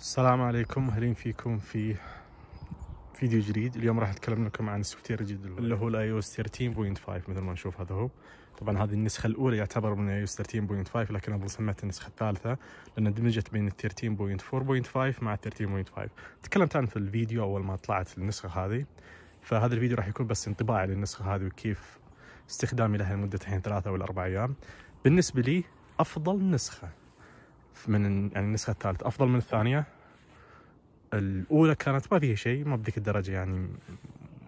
السلام عليكم اهلين فيكم في فيديو جديد اليوم راح اتكلم لكم عن السوفتوير الجديد اللي هو الاي او اس 13.5 مثل ما نشوف هذا هو طبعا هذه النسخه الاولى يعتبر من الاي او اس 13.5 لكن اظن سميتها النسخه الثالثه لان دمجت بين ال 13.4.5 مع 13.5 تكلمت عن في الفيديو اول ما طلعت النسخه هذه فهذا الفيديو راح يكون بس انطباعي للنسخه هذه وكيف استخدامي لها لمده الحين ثلاثه او اربع ايام بالنسبه لي افضل نسخه من يعني النسخه الثالثه افضل من الثانيه الاولى كانت ما فيها شيء ما بذيك الدرجه يعني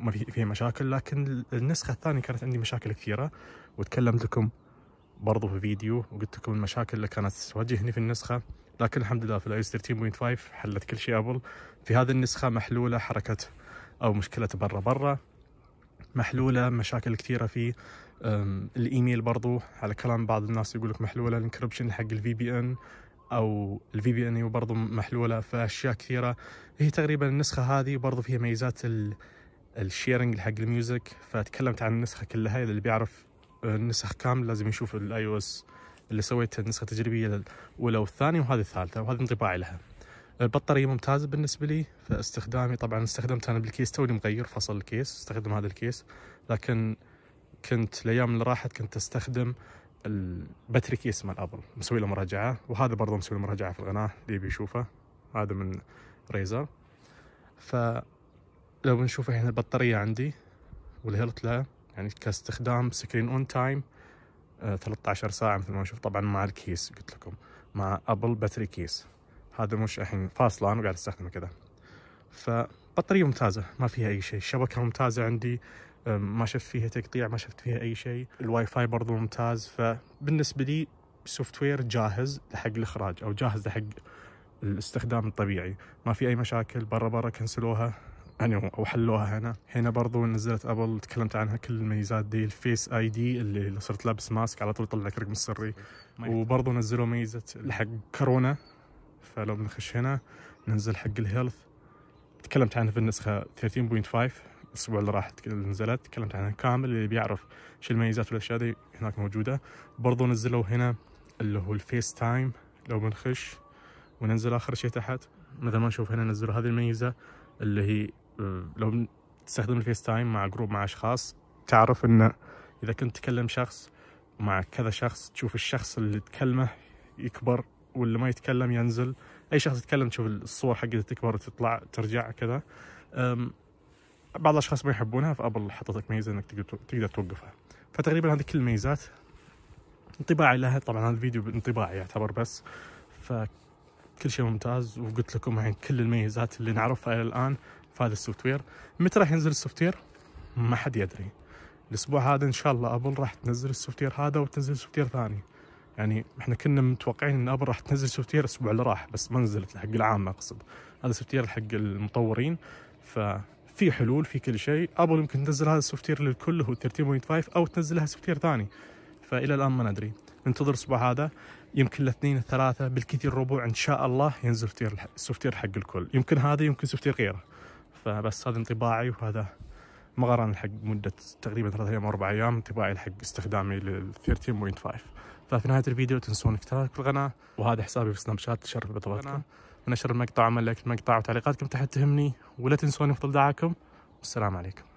ما فيها مشاكل لكن النسخه الثانيه كانت عندي مشاكل كثيره وتكلمت لكم برضو في فيديو وقلت لكم المشاكل اللي كانت تواجهني في النسخه لكن الحمد لله في الايوس 13.5 حلت كل شيء ابل في هذه النسخه محلوله حركه او مشكله برا برا محلوله مشاكل كثيره في الايميل برضو على كلام بعض الناس يقول لك محلوله الانكربشن حق الفي بي ان او الفي بي ان برضو محلوله فاشياء كثيره هي تقريبا النسخه هذه برضو فيها ميزات الشيرنج حق الميوزك فتكلمت عن النسخه كلها اللي بيعرف النسخ كامل لازم يشوف الاي او اس اللي سويت النسخه التجريبيه الاولى والثانيه وهذه الثالثه وهذا انطباعي لها البطاريه ممتازه بالنسبه لي فاستخدامي طبعا استخدمت انا بالكيس توني مغير فصل الكيس استخدم هذا الكيس لكن كنت الايام اللي راحت كنت استخدم البتريكي مال ابل مسوي له مراجعه وهذا برضه مسوي له مراجعه في القناه اللي بيشوفه هذا من ريزر فلو بنشوف هنا البطاريه عندي والهيلت لها يعني كاستخدام سكرين اون تايم 13 آه، ساعه مثل ما نشوف طبعا مع الكيس قلت لكم مع ابل باتري كيس هذا مش الحين فاصله انا وقاعد استخدمه كذا فبطاريه ممتازه ما فيها اي شيء الشبكه ممتازه عندي ما شفت فيها تقطيع ما شفت فيها اي شيء الواي فاي برضو ممتاز فبالنسبه لي سوفت وير جاهز لحق الاخراج او جاهز لحق الاستخدام الطبيعي ما في اي مشاكل برا برا كنسلوها يعني او حلوها هنا هنا برضو نزلت ابل تكلمت عنها كل الميزات دي الفيس اي دي اللي صرت لابس ماسك على طول يطلع لك رقم السري وبرضو نزلوا ميزه حق كورونا فلو بنخش هنا ننزل حق الهيلث تكلمت عنها في النسخه 13.5 الاسبوع اللي راح نزلت تكلمت عنها كامل اللي بيعرف شو الميزات والاشياء دي هناك موجوده برضو نزلوا هنا اللي هو الفيس تايم لو بنخش وننزل اخر شيء تحت مثل ما نشوف هنا نزلوا هذه الميزه اللي هي آه، لو تستخدم الفيس تايم مع جروب مع اشخاص تعرف انه اذا كنت تكلم شخص مع كذا شخص تشوف الشخص اللي تكلمه يكبر واللي ما يتكلم ينزل اي شخص يتكلم تشوف الصور حقته تكبر وتطلع ترجع كذا بعض الاشخاص ما يحبونها فابل حطت لك ميزه انك تقدر توقفها فتقريبا هذه كل الميزات انطباعي لها طبعا هذا الفيديو انطباعي يعتبر بس فكل شيء ممتاز وقلت لكم الحين كل الميزات اللي نعرفها الى الان في هذا السوفت وير متى راح ينزل السوفت وير ما حد يدري الاسبوع هذا ان شاء الله ابل راح تنزل السوفت وير هذا وتنزل سوفت وير ثاني يعني احنا كنا متوقعين ان ابل راح تنزل سوفت وير الاسبوع اللي راح بس ما نزلت حق العامه اقصد هذا سوفت وير حق المطورين ف في حلول في كل شيء ابل يمكن تنزل هذا السوفت وير للكل هو 13.5 او تنزل لها سوفت وير ثاني فالى الان ما ندري ننتظر الاسبوع هذا يمكن الاثنين الثلاثه بالكثير ربع ان شاء الله ينزل السوفت وير حق الكل يمكن هذا يمكن سوفت وير غيره فبس هذا انطباعي وهذا مغران حق مدة تقريبا ثلاثة أيام أو أربع أيام انطباعي حق استخدامي لل 13.5 ففي نهاية الفيديو تنسون اشتراك في القناة وهذا حسابي في سناب شات تشرف بطبقتكم ونشر المقطع ومن لايك المقطع وتعليقاتكم تحت تهمني ولا تنسوني في دعاكم والسلام عليكم